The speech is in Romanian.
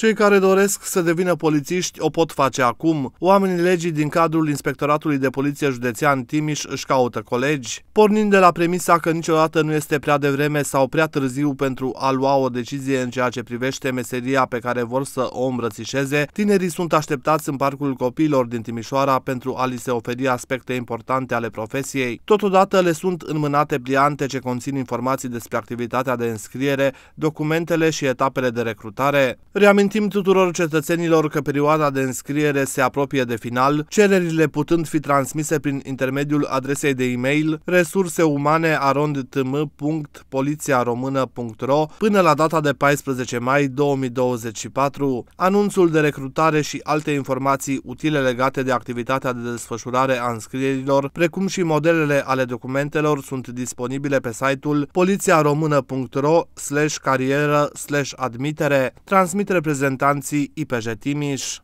Cei care doresc să devină polițiști o pot face acum. Oamenii legii din cadrul Inspectoratului de Poliție Județean Timiș își caută colegi, pornind de la premisa că niciodată nu este prea devreme sau prea târziu pentru a lua o decizie în ceea ce privește meseria pe care vor să o îmbrățișeze. Tinerii sunt așteptați în Parcul Copiilor din Timișoara pentru a li se oferi aspecte importante ale profesiei. Totodată le sunt înmânate pliante ce conțin informații despre activitatea de înscriere, documentele și etapele de recrutare. Reamint Reamintim tuturor cetățenilor că perioada de înscriere se apropie de final, cererile putând fi transmise prin intermediul adresei de e-mail resurseumane.polițiaromână.ro până la data de 14 mai 2024. Anunțul de recrutare și alte informații utile legate de activitatea de desfășurare a înscrierilor, precum și modelele ale documentelor sunt disponibile pe site-ul polițiaromână.ro slash carieră slash admitere. Transmit reprezentanții Kazantansi e Pajatimis.